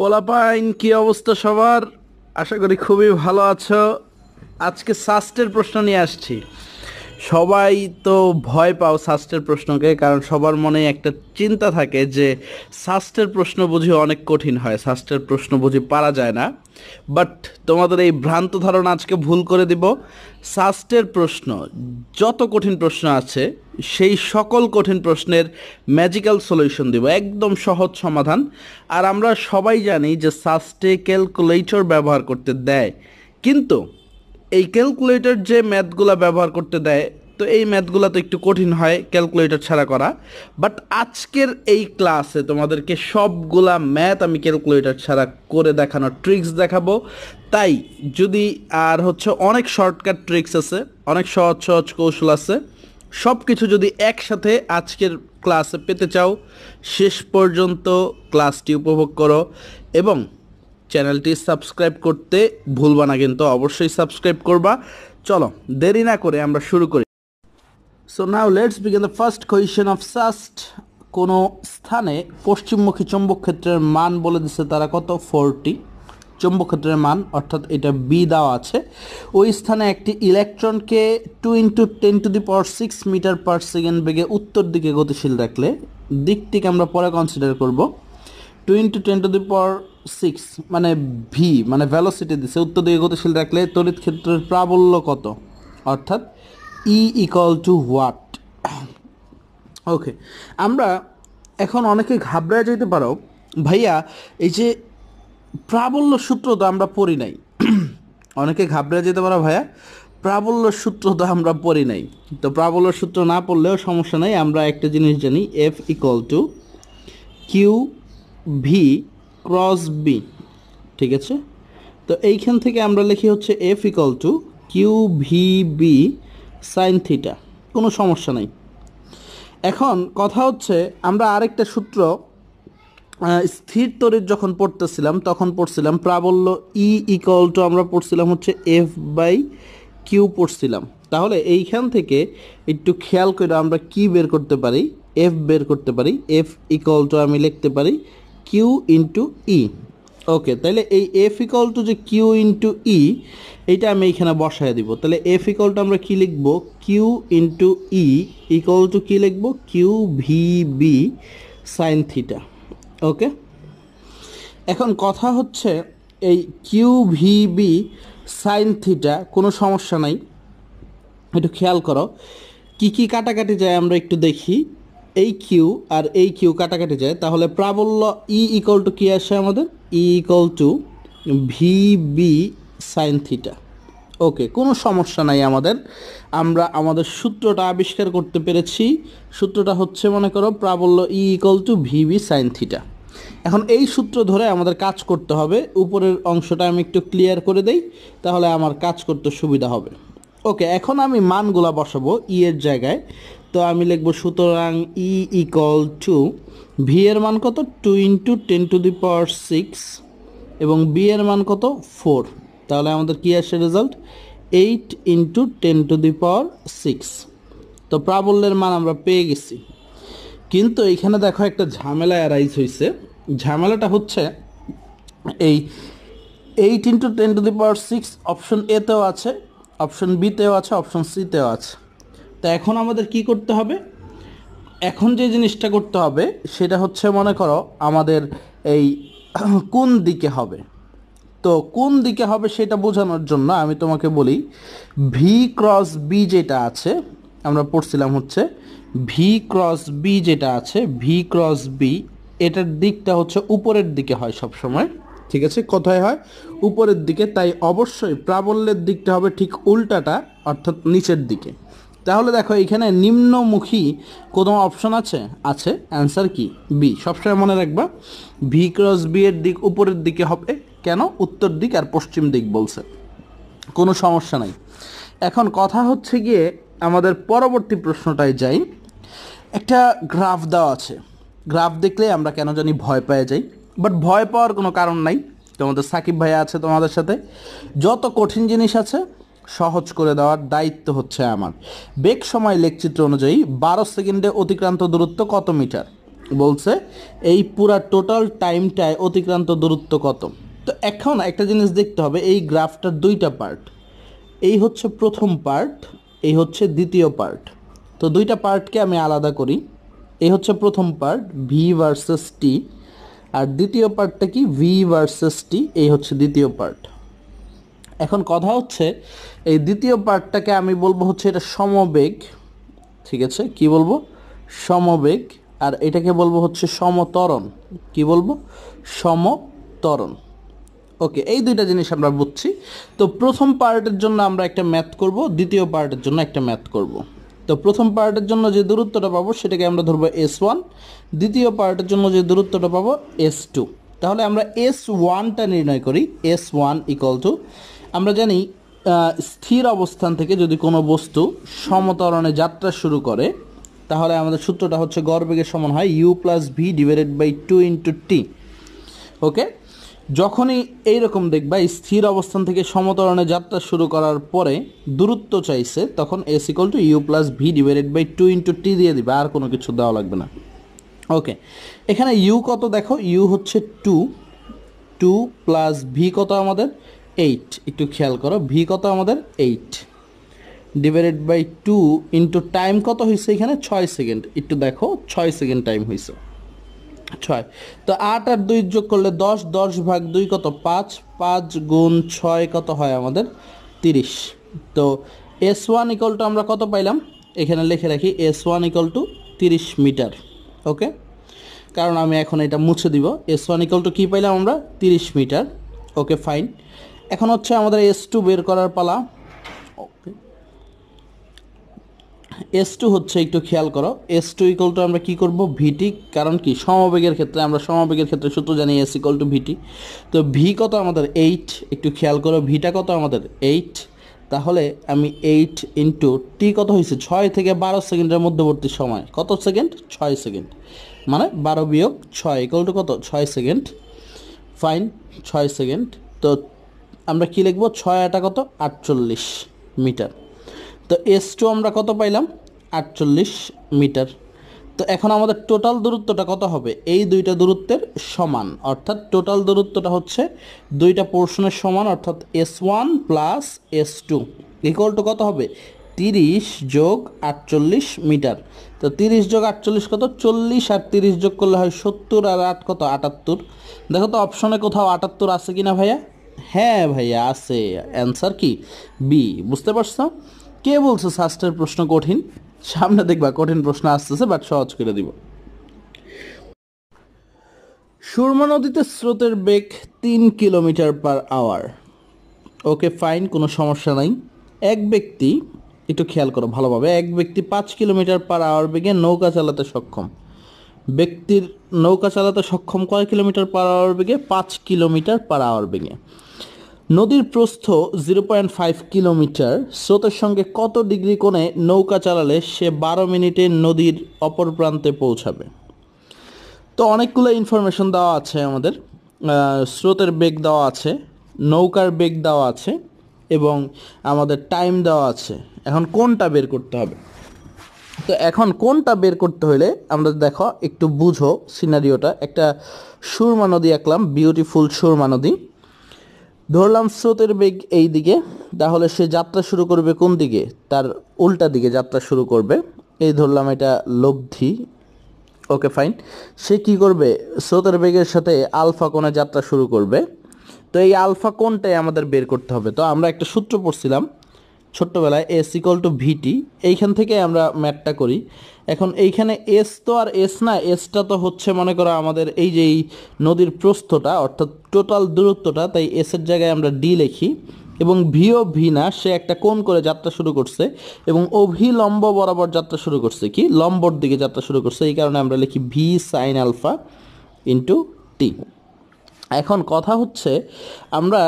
পোলাপাইন কি অবস্থা সবার আশা করি খুবই ভালো আছো আজকে সাস্টের প্রশ্ন নিয়ে আসছি সবাই তো ভয় পাও সাস্টের প্রশ্নকে কারণ সবার মনে একটা চিন্তা থাকে যে সাস্টের প্রশ্ন বুঝি অনেক কঠিন হয় সাস্টের প্রশ্ন বুঝি পারা যায় না বাট তোমাদের এই ভ্রান্ত ধারণা আজকে ভুল করে দিব সাস্টের প্রশ্ন যত কঠিন প্রশ্ন আছে সেই সকল কঠিন প্রশ্নের ম্যাজিক্যাল সলিউশন দেব একদম সহজ সমাধান আর আমরা সবাই জানি যে সাস্টে ক্যালকুলেটর ব্যবহার করতে দেয় কিন্তু এই ক্যালকুলেটর যে ম্যাথগুলো ব্যবহার করতে দেয় তো এই ম্যাথগুলো তো একটু কঠিন হয় ক্যালকুলেটর ছাড়া করা বাট আজকের এই ক্লাসে তোমাদেরকে সবগুলা ম্যাথ আমি ক্যালকুলেটর ছাড়া করে দেখানোর ট্রিক্স দেখাবো তাই যদি আর হচ্ছে অনেক শর্টকাট ট্রিক্স আছে অনেক সহজ সহজ কৌশল আছে সব কিছু যদি একসাথে আজকের ক্লাসে পেতে চাও শেষ পর্যন্ত ক্লাসটি উপভোগ করো এবং চ্যানেলটি সাবস্ক্রাইব করতে ভুলবা না কিন্তু অবশ্যই সাবস্ক্রাইব করবা চলো দেরি না করে আমরা শুরু করি so now let's begin the first question of SUST কোনো স্থানে পশ্চিমমুখী চৌম্বক ক্ষেত্রের মান বলে দিছে তারা কত ফোরটি চৌম্বক ক্ষেত্রের মান অর্থাৎ এটা বি দেওয়া আছে ওই স্থানে একটি ইলেকট্রনকে two into ten to the power six metre per second বেগে উত্তর দিকে গতিশীল রাখলে দিকটিকে আমরা পরে কনসিডার করব two into ten to the power six মানে ভি মানে ভ্যালোসিটি দিচ্ছে উত্তর দিকে গতিশীল রাখলে তড়িৎ ক্ষেত্রের প্রাবল্য কত অর্থাৎ E equal to what okay আমরা এখন অনেকে ঘাবড়ায় যেতে পারো ভাইয়া এই যে প্রাবল্য সূত্র তো আমরা পড়ি নাই অনেকে ঘাবড়ে যেতে পারো ভাইয়া প্রাবল্য সূত্র তো আমরা পড়ি নাই তো প্রাবল্য সূত্র না পড়লেও সমস্যা নাই আমরা একটা জিনিস জানি F equal to Q V cross B ঠিক আছে তো এইখান থেকে আমরা লিখি হচ্ছে F equal to Q V B sine theta কোনো সমস্যা নাই এখন কথা হচ্ছে আমরা আরেকটা সূত্র স্থির তরিত যখন পড়তেছিলাম তখন পড়ছিলাম প্রাবল্য ই ইকল টু আমরা পড়ছিলাম হচ্ছে এফ বাই কিউ পড়ছিলাম তাহলে এইখান থেকে একটু খেয়াল করে আমরা কি বের করতে পারি এফ বের করতে পারি এফ ইকল টু আমি লিখতে পারি কিউ ইন্টু ই ওকে তাহলে এই এফ ইকল টু যে কিউ ইন্টু ই এইটা আমি এইখানে বসায় দিব তাহলে এফ ইকল টু আমরা কী লিখব Q into E equal to কী লিখব Q V B sine theta okay এখন কথা হচ্ছে এই কিউ ভিবি সাইন থিটা কোনো সমস্যা নাই একটু খেয়াল করো কী কী কাটাকাটি যায় আমরা একটু দেখি এই কিউ আর এই কিউ কাটাকাটি যায় তাহলে প্রাবল্য ই ইকল টু কী আসে আমাদের E equal to V B sine theta okay কোনো সমস্যা নাই আমাদের আমরা আমাদের সূত্রটা আবিষ্কার করতে পেরেছি সূত্রটা হচ্ছে মনে করো প্রাবল্য E equal to V B sine theta এখন এই সূত্র ধরে আমাদের কাজ করতে হবে উপরের অংশটা আমি একটু ক্লিয়ার করে দেই তাহলে আমার কাজ করতে সুবিধা হবে ওকে এখন আমি মানগুলা বসাবো ই e এর জায়গায় তো আমি লিখবো সুতরাং ই ইকল টু ভি এর মান কত two into ten to the power six এবং বি এর মান কত ফোর তাহলে আমাদের কী আসে result eight into ten to the power six তো প্রাবল্যের মান আমরা পেয়ে গেছি কিন্তু এইখানে দেখো একটা ঝামেলা অ্যারাইজ হয়েছে ঝামেলাটা হচ্ছে এই eight into ten to the power six option এতেও আছে অপশন বিতেও আছে অপশন সিতেও আছে তো এখন আমাদের কি করতে হবে এখন যে জিনিসটা করতে হবে সেটা হচ্ছে মনে করো আমাদের এই কোন দিকে হবে তো কোন দিকে হবে সেটা বোঝানোর জন্য আমি তোমাকে বলি ভি ক্রস বি যেটা আছে আমরা পড়ছিলাম হচ্ছে ভি ক্রস বি যেটা আছে ভি ক্রস বি এটার দিকটা হচ্ছে উপরের দিকে হয় সব সময় ঠিক আছে কোথায় হয় উপরের দিকে তাই অবশ্যই প্রাবল্যের দিকটা হবে ঠিক উল্টাটা অর্থাৎ নিচের দিকে তাহলে দেখো এখানে নিম্নমুখী কোনো অপশন আছে আছে অ্যান্সার কি বি সবসময় মনে রাখবা ভি ক্রস বি এর দিক উপরের দিকে হবে কেন উত্তর দিক আর পশ্চিম দিক বলছে কোনো সমস্যা নাই এখন কথা হচ্ছে গিয়ে আমাদের পরবর্তী প্রশ্নটায় যাই একটা গ্রাফ দেওয়া আছে গ্রাফ দেখলে আমরা কেন জানি ভয় পেয়ে যাই বাট ভয় পাওয়ার কোনো কারণ নাই তোমাদের সাকিব ভাইয়া আছে তোমাদের সাথে যত কঠিন জিনিস আছে সহজ করে দেওয়ার দায়িত্ব হচ্ছে আমার বেগ সময় লেখচিত্র অনুযায়ী বারো সেকেন্ডে অতিক্রান্ত দূরত্ব কত মিটার বলছে এই পুরা টোটাল টাইমটায় অতিক্রান্ত দূরত্ব কত তো এখন একটা জিনিস দেখতে হবে এই গ্রাফটার দুইটা পার্ট এই হচ্ছে প্রথম পার্ট এই হচ্ছে দ্বিতীয় পার্ট তো দুইটা পার্টকে আমি আলাদা করি এই হচ্ছে প্রথম পার্ট ভি ভার্সেস টি আর দ্বিতীয় পার্টটা কি ভি ভার্সেস টি এই হচ্ছে দ্বিতীয় পার্ট এখন কথা হচ্ছে এই দ্বিতীয় পার্টটাকে আমি বলবো হচ্ছে এটা সমবেগ ঠিক আছে কি বলবো সমবেগ আর এটাকে বলবো হচ্ছে সমতরণ কি বলবো সমতরণ ওকে এই দুইটা জিনিস আমরা বুঝছি তো প্রথম পার্টের জন্য আমরা একটা ম্যাথ করব দ্বিতীয় পার্টের জন্য একটা ম্যাথ করব তো প্রথম পার্টের জন্য যে দূরত্বটা পাবো সেটাকে আমরা ধরবো এস ওয়ান দ্বিতীয় পার্টের জন্য যে দূরত্বটা পাবো এস টু তাহলে আমরা এস ওয়ানটা নির্ণয় করি এস ওয়ান ইকল টু আমরা জানি স্থির অবস্থান থেকে যদি কোনো বস্তু সমতরণে যাত্রা শুরু করে তাহলে আমাদের সূত্রটা হচ্ছে গড়বেগের সমান হয় U plus V divided by two into T okay যখনই এইরকম দেখবা স্থির অবস্থান থেকে সমতরণে যাত্রা শুরু করার পরে দূরত্ব চাইছে তখন s equal to u plus V divided by two into t দিয়ে দিবে আর কোনো কিছু দেওয়া লাগবে না ওকে এখানে ইউ কত দেখো ইউ হচ্ছে টু টু প্লাস ভি কত আমাদের এইট একটু খেয়াল করো ভি কত আমাদের eight divided by two into time কত হয়েছে এখানে ছয় সেকেন্ড একটু দেখো ছয় সেকেন্ড টাইম হয়েছে ছয় তো আট আর দুই যোগ করলে দশ দশ ভাগ দুই কত পাঁচ পাঁচ গুণ ছয় কত হয় আমাদের তিরিশ তো এস ওয়ান ইকল টু আমরা কত পাইলাম এখানে লিখে রাখি এস ওয়ান ইকল টু তিরিশ মিটার ওকে কারণ আমি এখন এটা মুছে দিব এস ওয়ান ইকল টু কী পাইলাম আমরা তিরিশ মিটার ওকে ফাইন এখন হচ্ছে আমাদের এস টু বের করার পালা এস টু হচ্ছে একটু খেয়াল করো এস টু ইকল টু আমরা কী করবো ভিটি কারণ কি সমবেগের ক্ষেত্রে আমরা সমবেগের ক্ষেত্রে সূত্র জানি এস ইকল টু ভিটি তো ভি কত আমাদের এইট একটু খেয়াল করো ভিটা কত আমাদের এইট তাহলে আমি এইট ইন্টু টি কত হয়েছে ছয় থেকে বারো সেকেন্ডের মধ্যবর্তী সময় কত সেকেন্ড ছয় সেকেন্ড মানে বারো বিয়োগ ছয় ইকল টু কত ছয় সেকেন্ড ফাইন ছয় সেকেন্ড তো আমরা কী লিখবো ছয় এটা কত আটচল্লিশ মিটার তো এস টু আমরা কত পাইলাম আটচল্লিশ মিটার তো এখন আমাদের টোটাল দূরত্বটা কত হবে এই দুইটা দূরত্বের সমান অর্থাৎ টোটাল দূরত্বটা হচ্ছে দুইটা পোর্শনের সমান অর্থাৎ s one plus s two equal to কত হবে তিরিশ যোগ আটচল্লিশ মিটার তো তিরিশ যোগ আটচল্লিশ কত চল্লিশ আর তিরিশ যোগ করলে হয় সত্তর আর আট কত আটাত্তর দেখো তো অপশনে কোথাও আটাত্তর আছে কি না ভাইয়া হ্যাঁ ভাইয়া আছে অ্যান্সার কি বি বুঝতে পারছো কে বলছে শাস্ত্রের প্রশ্ন কঠিন সামনে দেখবা কঠিন প্রশ্ন আসতেছে বাট সহজ করে দিব সুরমা নদীতে স্রোতের বেগ তিন kilometre per hour okay fine কোনো সমস্যা নাই এক ব্যক্তি একটু খেয়াল করো ভালোভাবে এক ব্যক্তি পাঁচ কিলোমিটার পার আওয়ার বেগে নৌকা চালাতে সক্ষম ব্যক্তির নৌকা চালাতে সক্ষম কয় কিলোমিটার পার আওয়ার বেগে পাঁচ কিলোমিটার পার আওয়ার বেগে নদীর প্রস্থ জিরো পয়েন্ট ফাইভ কিলোমিটার স্রোতের সঙ্গে কত ডিগ্রি কোণে নৌকা চালালে সে বারো মিনিটে নদীর অপর প্রান্তে পৌঁছাবে তো অনেকগুলো ইনফরমেশন দেওয়া আছে আমাদের স্রোতের বেগ দেওয়া আছে নৌকার বেগ দেওয়া আছে এবং আমাদের টাইম দেওয়া আছে এখন কোনটা বের করতে হবে তো এখন কোনটা বের করতে হলে আমরা দেখো একটু বুঝো সিনারিওটা একটা সুরমা নদী আঁকলাম বিউটিফুল সুরমা নদী ধরলাম স্রোতের বেগ এই দিকে তাহলে সে যাত্রা শুরু করবে কোন দিকে তার উল্টা দিকে যাত্রা শুরু করবে এই ধরলাম এটা লব্ধি ওকে ফাইন সে কি করবে স্রোতের বেগের সাথে আলফা কোণে যাত্রা শুরু করবে তো এই আলফা কোণটাই আমাদের বের করতে হবে তো আমরা একটা সূত্র পড়ছিলাম ছোট্টবেলায় এস ইকল টু ভিটি এইখান থেকে আমরা ম্যাটটা করি এখন এইখানে এস তো আর এস না এসটা তো হচ্ছে মনে করো আমাদের এই যে এই নদীর প্রস্থটা অর্থাৎ টোটাল দূরত্বটা তাই এসের জায়গায় আমরা ডি লিখি এবং ভিও ভি না সে একটা কোণ করে যাত্রা শুরু করছে এবং অভি লম্ব বরাবর যাত্রা শুরু করছে কি লম্বর দিকে যাত্রা শুরু করছে এই কারণে আমরা লিখি v sine alpha into t এখন কথা হচ্ছে আমরা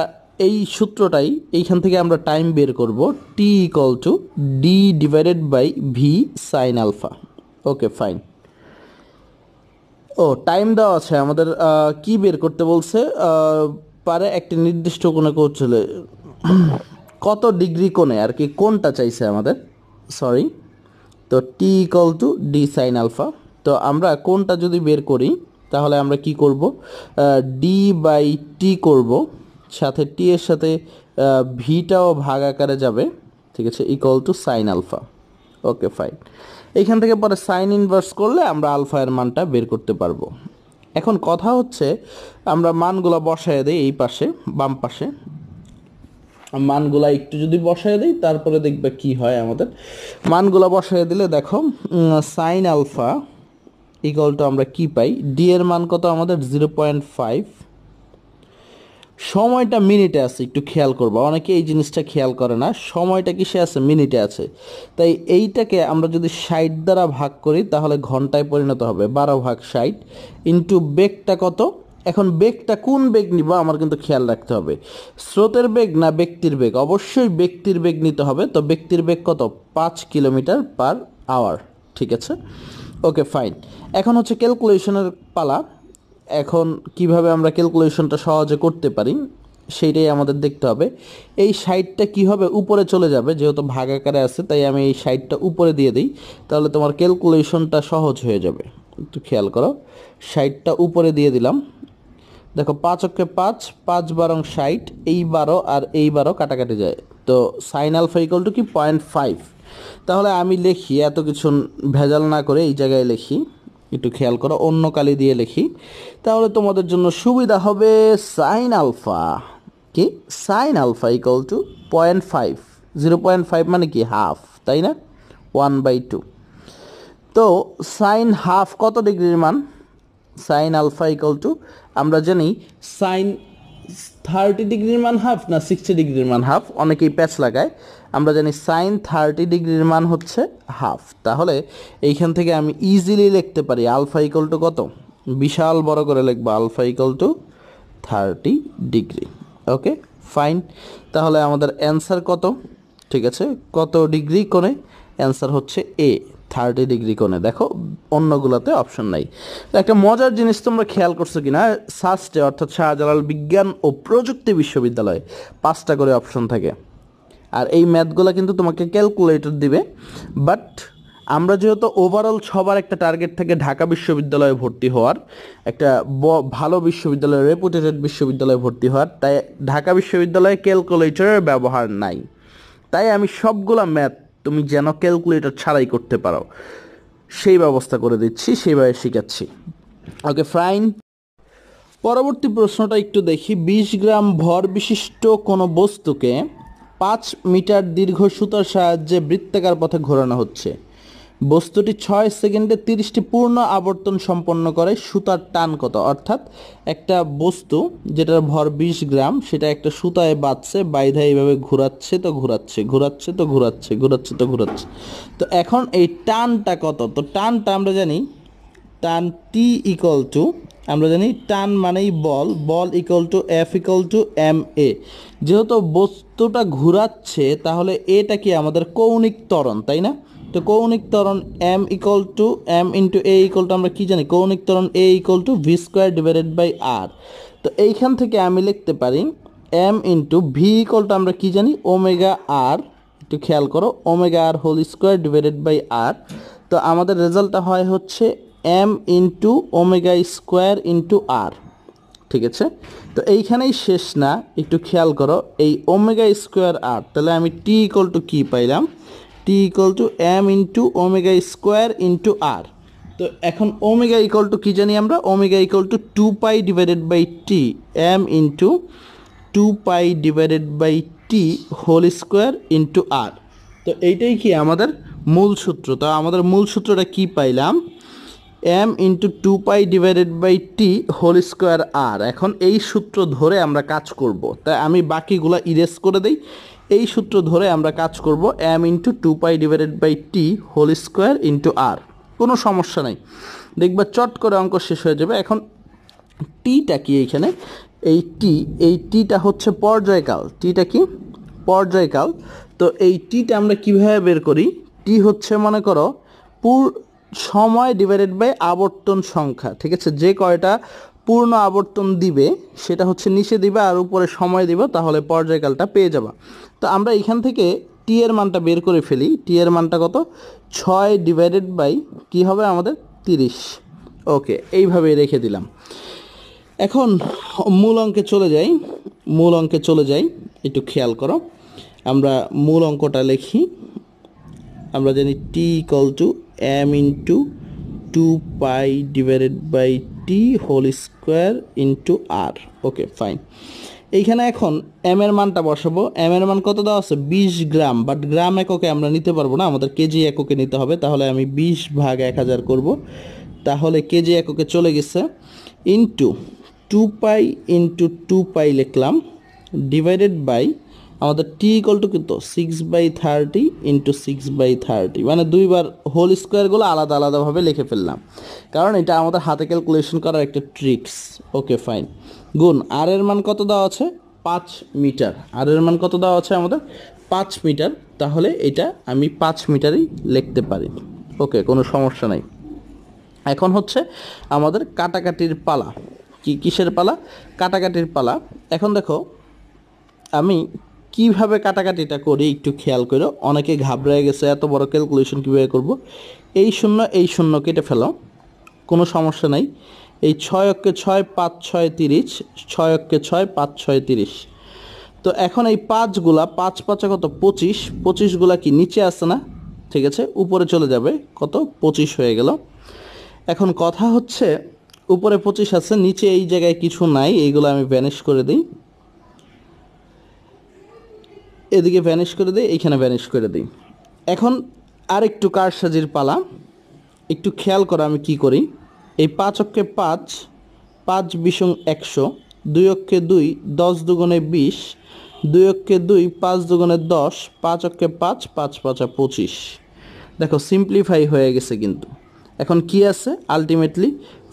এই সূত্রটাই এইখান থেকে আমরা টাইম বের করব t equal to d divided by v sine alpha okay fine ও টাইম দেওয়া আছে আমাদের কি বের করতে বলছে পারে একটি নির্দিষ্ট কোণে করছিলে কত ডিগ্রি কোণে আর কি কোনটা চাইছে আমাদের সরি তো t equal to d sine alpha তো আমরা কোনটা যদি বের করি তাহলে আমরা কি করব ডি বাই টি করব সাথে টি এর সাথে ভিটাও ভাগ আকারে যাবে ঠিক আছে equal to sine alpha okay fine এখান থেকে পরে সাইন ইনভার্স করলে আমরা আলফা এর মানটা বের করতে পারবো এখন কথা হচ্ছে আমরা মানগুলা বসায় দিই এই পাশে বাম পাশে মানগুলা একটু যদি বসায় দিই তারপরে দেখবে কি হয় আমাদের মানগুলা বসায় দিলে দেখো সাইন আলফা ইকুয়াল টু আমরা কি পাই ডি এর মান কত আমাদের জিরো পয়েন্ট ফাইভ সময়টা মিনিটে আছে একটু খেয়াল করবো অনেকে এই জিনিসটা খেয়াল করে না সময়টা কিসে আছে মিনিটে আছে তাই এইটাকে আমরা যদি ষাট দ্বারা ভাগ করি তাহলে ঘন্টায় পরিণত হবে বারো ভাগ ষাট ইন্টু বেগটা কত এখন বেগটা কোন বেগ নিব আমার কিন্তু খেয়াল রাখতে হবে স্রোতের বেগ না ব্যক্তির বেগ অবশ্যই ব্যক্তির বেগ নিতে হবে তো ব্যক্তির বেগ কত পাঁচ কিলোমিটার পার আওয়ার ঠিক আছে ওকে ফাইন এখন হচ্ছে ক্যালকুলেশনের পালা এখন কিভাবে আমরা ক্যালকুলেশনটা সহজে করতে পারি সেইটাই আমাদের দেখতে হবে এই সাইডটা কি হবে উপরে চলে যাবে যেহেতু ভাগ আকারে আছে তাই আমি এই সাইডটা উপরে দিয়ে দিই তাহলে তোমার ক্যালকুলেশনটা সহজ হয়ে যাবে একটু খেয়াল করো সাইডটা উপরে দিয়ে দিলাম দেখো পাঁচ অক্ষে পাঁচ পাঁচ বারং ষাট এই বারো আর এই বারো কাটাকাটি যায় তো সাইন আলফা ইকল টু কি পয়েন্ট ফাইভ তাহলে আমি লিখি এত কিছু ভেজাল না করে এই জায়গায় লিখি একটু খেয়াল করো অন্য কালি দিয়ে লিখি তাহলে তোমাদের জন্য সুবিধা হবে সাইন আলফা কি sine alpha equal to point five zero point five মানে কি হাফ তাই না ওয়ান বাই টু তো সাইন হাফ কত ডিগ্রির মান সাইন আলফা ইকাল টু আমরা জানি সাইন থার্টি ডিগ্রির মান হাফ না সিক্সটি ডিগ্রির মান হাফ অনেকেই প্যাচ লাগায় আমরা জানি সাইন থার্টি ডিগ্রির মান হচ্ছে হাফ তাহলে এইখান থেকে আমি ইজিলি লিখতে পারি আলফা ইকল টু কত বিশাল বড় করে লিখবো alpha equal to thirty degree okay fine তাহলে আমাদের অ্যান্সার কত ঠিক আছে কত ডিগ্রি কোণে অ্যান্সার হচ্ছে এ থার্টি ডিগ্রি কোণে দেখো অন্যগুলোতে অপশন নাই একটা মজার জিনিস তোমরা খেয়াল করছো কিনা সাস্টে অর্থাৎ শাহজালাল বিজ্ঞান ও প্রযুক্তি বিশ্ববিদ্যালয়ে পাঁচটা করে অপশন থাকে আর এই ম্যাথগুলো কিন্তু তোমাকে ক্যালকুলেটর দিবে বাট আমরা যেহেতু ওভারঅল সবার একটা টার্গেট থাকে ঢাকা বিশ্ববিদ্যালয়ে ভর্তি হওয়ার একটা ভালো বিশ্ববিদ্যালয় রেপুটেটেড বিশ্ববিদ্যালয়ে ভর্তি হওয়ার তাই ঢাকা বিশ্ববিদ্যালয়ে ক্যালকুলেটরের ব্যবহার নাই তাই আমি সবগুলো ম্যাথ তুমি যেন ক্যালকুলেটর ছাড়াই করতে পারো সেই ব্যবস্থা করে দিচ্ছি সেইভাবে শেখাচ্ছি ওকে ফাইন পরবর্তী প্রশ্নটা একটু দেখি বিশ গ্রাম ভর বিশিষ্ট কোনো বস্তুকে পাঁচ মিটার দীর্ঘ সুতার সাহায্যে বৃত্তাকার পথে ঘোরানো হচ্ছে বস্তুটি ছয় সেকেন্ডে তিরিশটি পূর্ণ আবর্তন সম্পন্ন করে সুতার টান কত অর্থাৎ একটা বস্তু যেটার ভর বিশ গ্রাম সেটা একটা সুতায় বাঁধছে বাইধা এইভাবে ঘোরাচ্ছে তো ঘোরাচ্ছে ঘোরাচ্ছে তো ঘোরাচ্ছে ঘোরাচ্ছে তো ঘোরাচ্ছে তো এখন এই টানটা কত তো টানটা আমরা জানি টান টি ইকল টু আমরা জানি টান মানেই বল বল equal to f equal to m a যেহেতু বস্তুটা ঘুরাচ্ছে তাহলে এটা কি আমাদের কৌণিক তরণ তাই না তো কৌণিক তরণ m equal to m into a equal to আমরা কী জানি কৌণিক তরণ a equal to v square divided by r তো এইখান থেকে আমি লিখতে পারি m into v equal to আমরা কী জানি ওমেগা আর একটু খেয়াল করো omega r whole square divided by r তো আমাদের রেজাল্টটা হয় হচ্ছে m into omega square into r ঠিক আছে তো এইখানেই শেষ না একটু খেয়াল করো এই ওমেগা স্কোয়ার আর তাহলে আমি টি ইকল টু কী পাইলাম t equal to m into omega square into r তো এখন ওমেগা ইকল টু কী জানি আমরা omega equal to two pi divided by t m into two pi divided by t whole square into r তো এইটাই কি আমাদের মূল সূত্র তো আমাদের মূল সূত্রটা কি পাইলাম m into two pi divided by t whole square আর এখন এই সূত্র ধরে আমরা কাজ করব তাই আমি বাকিগুলো ইরেজ করে দিই এই সূত্র ধরে আমরা কাজ করব m into two pi divided by t whole square into r কোনো সমস্যা নাই দেখবা চট করে অঙ্ক শেষ হয়ে যাবে এখন টিটা কি এইখানে এই টি এই টিটা হচ্ছে পর্যায়কাল টিটা কি পর্যায়কাল তো এই টিটা আমরা কিভাবে বের করি টি হচ্ছে মনে করো পুর সময় ডিভাইডেড বাই আবর্তন সংখ্যা ঠিক আছে যে কয়টা পূর্ণ আবর্তন দিবে সেটা হচ্ছে নিচে দিবে আর উপরে সময় দিবে তাহলে পর্যায়কালটা পেয়ে যাবা তো আমরা এখান থেকে টি এর মানটা বের করে ফেলি টি এর মানটা কত ছয় ডিভাইডেড বাই কী হবে আমাদের তিরিশ ওকে এইভাবে রেখে দিলাম এখন মূল অঙ্কে চলে যাই মূল অঙ্কে চলে যাই একটু খেয়াল করো আমরা মূল অঙ্কটা লিখি আমরা জানি t equal to m into 2 pi divided by t whole square into r okay fine এইখানে এখন m এর মানটা বসাবো এম এর মান কত দেওয়া আছে বিশ গ্রাম বাট গ্রাম এককে আমরা নিতে পারবো না আমাদের কেজি এককে নিতে হবে তাহলে আমি বিশ ভাগ এক হাজার করবো তাহলে কেজি এককে চলে গেছে into two pi into two pi লিখলাম ডিভাইডেড বাই আমাদের টি ইকল টু কিন্তু six by thirty into six by thirty মানে দুইবার হোল স্কোয়ারগুলো আলাদা আলাদাভাবে লিখে ফেললাম কারণ এটা আমাদের হাতে ক্যালকুলেশন করার একটা ট্রিক্স ওকে ফাইন গুণ আর এর মান কত দেওয়া আছে পাঁচ মিটার আর এর মান কত দেওয়া আছে আমাদের পাঁচ মিটার তাহলে এটা আমি পাঁচ মিটারই লিখতে পারি ওকে কোনো সমস্যা নাই এখন হচ্ছে আমাদের কাটাকাটির পালা কি কিসের পালা কাটাকাটির পালা এখন দেখো আমি কিভাবে কাটাকাটিটা করি একটু খেয়াল করো অনেকে ঘাবড়ে গেছে এত বড় ক্যালকুলেশন কীভাবে করব এই শূন্য এই শূন্য কেটে ফেলো কোনো সমস্যা নাই এই ছয় অক্ষে ছয় পাঁচ ছয় তিরিশ ছয় অক্ষে ছয় পাঁচ ছয় তিরিশ তো এখন এই পাঁচগুলা পাঁচ পাঁচে কত পঁচিশ পঁচিশগুলা কি নিচে আসে না ঠিক আছে উপরে চলে যাবে কত পঁচিশ হয়ে গেল এখন কথা হচ্ছে উপরে পঁচিশ আছে নিচে এই জায়গায় কিছু নাই এইগুলো আমি ব্যানেজ করে দিই এদিকে ভ্যানিশ করে দিই এইখানে ভ্যানিশ করে দিই এখন আর একটু কারসাজির পালা একটু খেয়াল করো আমি কি করি এই পাঁচ অক্ষে পাঁচ পাঁচ বিশং একশো দুই অক্ষে দুই দশ দুগুণে বিশ দুই অক্ষে দুই পাঁচ দুগুণে দশ পাঁচ অক্ষে পাঁচ পাঁচ পাঁচা পঁচিশ দেখো সিম্পলিফাই হয়ে গেছে কিন্তু এখন কি আছে আলটিমেটলি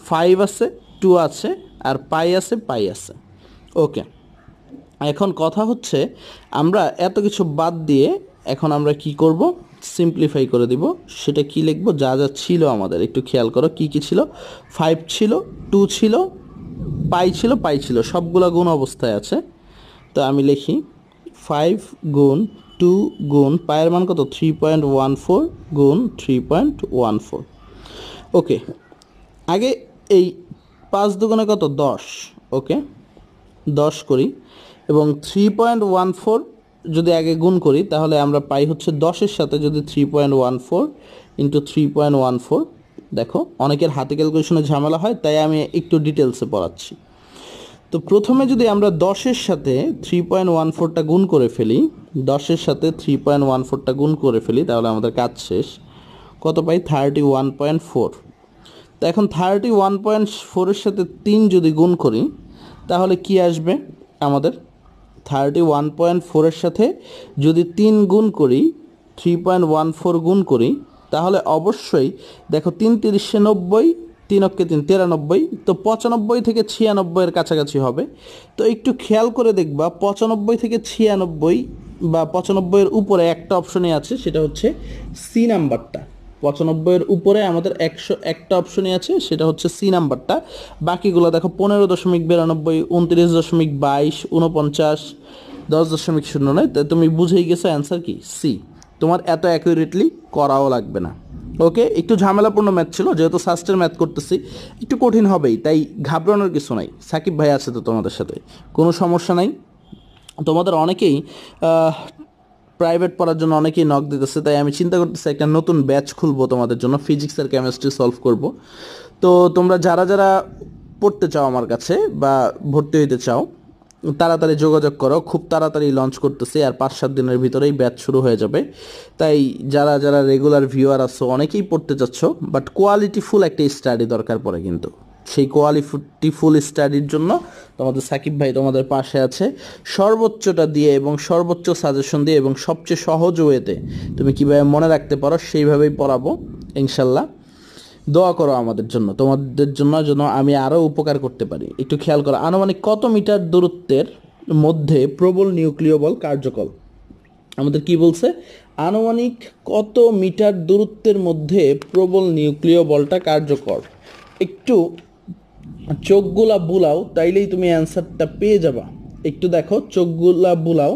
ফাইভ আছে টু আছে আর পাই আছে পাই আছে ওকে এখন কথা হচ্ছে আমরা এত কিছু বাদ দিয়ে এখন আমরা কি করব সিম্পলিফাই করে দিব সেটা কি লিখবো যা যা ছিল আমাদের একটু খেয়াল করো কি কি ছিল ফাইভ ছিল টু ছিল পাই ছিল পাই ছিল সবগুলো গুণ অবস্থায় আছে তো আমি লিখি ফাইভ গুণ টু গুণ পায়ের মান কত থ্রি পয়েন্ট ওয়ান ফোর গুণ three point one four okay আগে এই পাঁচ দুগুণে কত দশ ওকে দশ করি এবং থ্রি পয়েন্ট ওয়ান ফোর যদি আগে গুণ করি তাহলে আমরা পাই হচ্ছে দশের সাথে যদি three point one four into three point one four দেখো অনেকের হাতে ক্যালকুলেশনে ঝামেলা হয় তাই আমি একটু ডিটেলসে পড়াচ্ছি তো প্রথমে যদি আমরা দশের সাথে থ্রি পয়েন্ট ওয়ান ফোরটা গুণ করে ফেলি দশের সাথে থ্রি পয়েন্ট ওয়ান ফোরটা গুণ করে ফেলি তাহলে আমাদের কাজ শেষ কত পাই থার্টি ওয়ান পয়েন্ট ফোর তো এখন থার্টি ওয়ান পয়েন্ট ফোরের সাথে তিন যদি গুণ করি তাহলে কি আসবে আমাদের থার্টি ওয়ান পয়েন্ট ফোরের সাথে যদি তিন গুণ করি থ্রি পয়েন্ট ওয়ান ফোর গুণ করি তাহলে অবশ্যই দেখো তিন তিরিশে নব্বই তিন অক্ষে তিন তিরানব্বই তো পঁচানব্বই থেকে ছিয়ানব্বইয়ের কাছাকাছি হবে তো একটু খেয়াল করে দেখবা পঁচানব্বই থেকে ছিয়ানব্বই বা পঁচানব্বইয়ের উপরে একটা অপশনে আছে সেটা হচ্ছে সি নাম্বারটা পঁচানব্বইয়ের উপরে আমাদের একশো একটা অপশনই আছে সেটা হচ্ছে সি নাম্বারটা বাকিগুলো দেখো পনেরো দশমিক বিরানব্বই উনত্রিশ দশমিক বাইশ উনপঞ্চাশ দশ দশমিক শূন্য নয় তাই তুমি বুঝেই গেছো অ্যান্সার কি সি তোমার এত অ্যাকুরেটলি করাও লাগবে না ওকে একটু ঝামেলাপূর্ণ ম্যাথ ছিল যেহেতু সাস্টের ম্যাথ করতেছি একটু কঠিন হবেই তাই ঘাবড়ানোর কিছু নাই সাকিব ভাই আছে তো তোমাদের সাথে কোনো সমস্যা নাই তোমাদের অনেকেই প্রাইভেট পড়ার জন্য অনেকেই নক দিতেছে তাই আমি চিন্তা করতেছি একটা নতুন ব্যাচ খুলবো তোমাদের জন্য ফিজিক্স আর কেমিস্ট্রি সলভ করব তো তোমরা যারা যারা পড়তে চাও আমার কাছে বা ভর্তি হইতে চাও তাড়াতাড়ি যোগাযোগ করো খুব তাড়াতাড়ি লঞ্চ করতেছে আর পাঁচ সাত দিনের ভিতরেই ব্যাচ শুরু হয়ে যাবে তাই যারা যারা রেগুলার ভিউয়ার আছো অনেকেই পড়তে চাচ্ছ বাট কোয়ালিটিফুল একটা স্টাডি দরকার পড়ে কিন্তু সেই ফুল স্টাডির জন্য তোমাদের সাকিব ভাই তোমাদের পাশে আছে সর্বোচ্চটা দিয়ে এবং সর্বোচ্চ সাজেশন দিয়ে এবং সবচেয়ে সহজ ওয়েতে তুমি কীভাবে মনে রাখতে পারো সেইভাবেই পড়াবো ইনশাল্লাহ দোয়া করো আমাদের জন্য তোমাদের জন্য যেন আমি আরও উপকার করতে পারি একটু খেয়াল করো আনুমানিক কত মিটার দূরত্বের মধ্যে প্রবল নিউক্লিয় বল কার্যকর আমাদের কি বলছে আনুমানিক কত মিটার দূরত্বের মধ্যে প্রবল নিউক্লিয় বলটা কার্যকর একটু চোখগুলা বুলাও তাইলেই তুমি অ্যান্সারটা পেয়ে যাবা একটু দেখো চোখগুলা বুলাও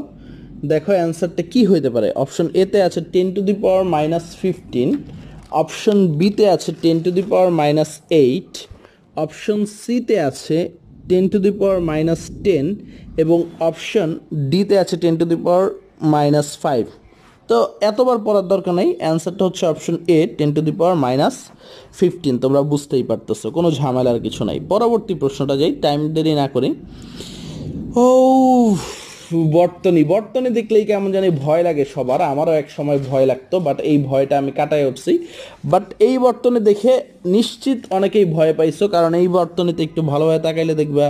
দেখো অ্যান্সারটা কি হইতে পারে অপশন এতে আছে ten to the power minus fifteen option বিতে আছে ten to the power minus eight option সিতে আছে ten to the power minus ten এবং অপশন ডিতে আছে ten to the power minus five তো এতবার পড়ার দরকার নেই অ্যান্সারটা হচ্ছে option a ten to the power minus fifteen তোমরা বুঝতেই পারতেছো কোনো ঝামেলার কিছু নাই পরবর্তী প্রশ্নটা যাই টাইম দেরি না করি ও বর্তনী বর্তনী দেখলেই কেমন জানি ভয় লাগে সবার আমারও এক সময় ভয় লাগতো বাট এই ভয়টা আমি কাটাই উঠছি বাট এই বর্তনী দেখে নিশ্চিত অনেকেই ভয় পাইছো কারণ এই বর্তনীতে একটু ভালোভাবে তাকাইলে দেখবা